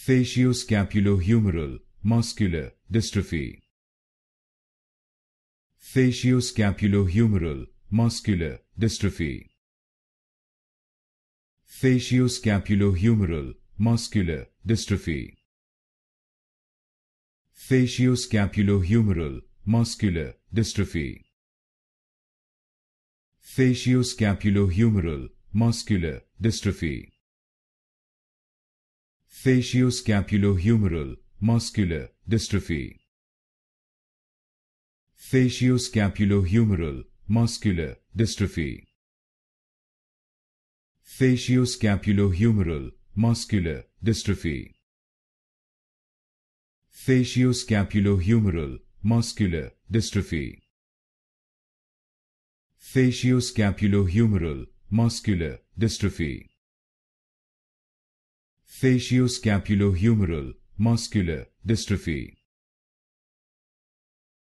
facioscapulohumeral muscular dystrophy facioscapulohumeral muscular dystrophy facioscapulohumeral muscular dystrophy facioscapulohumeral muscular dystrophy facioscapulohumeral muscular dystrophy facioscapulohumeral muscular dystrophy facioscapulohumeral muscular dystrophy facioscapulohumeral muscular dystrophy facioscapulohumeral muscular dystrophy facioscapulohumeral muscular dystrophy facio-scapulo-humeral muscular dystrophy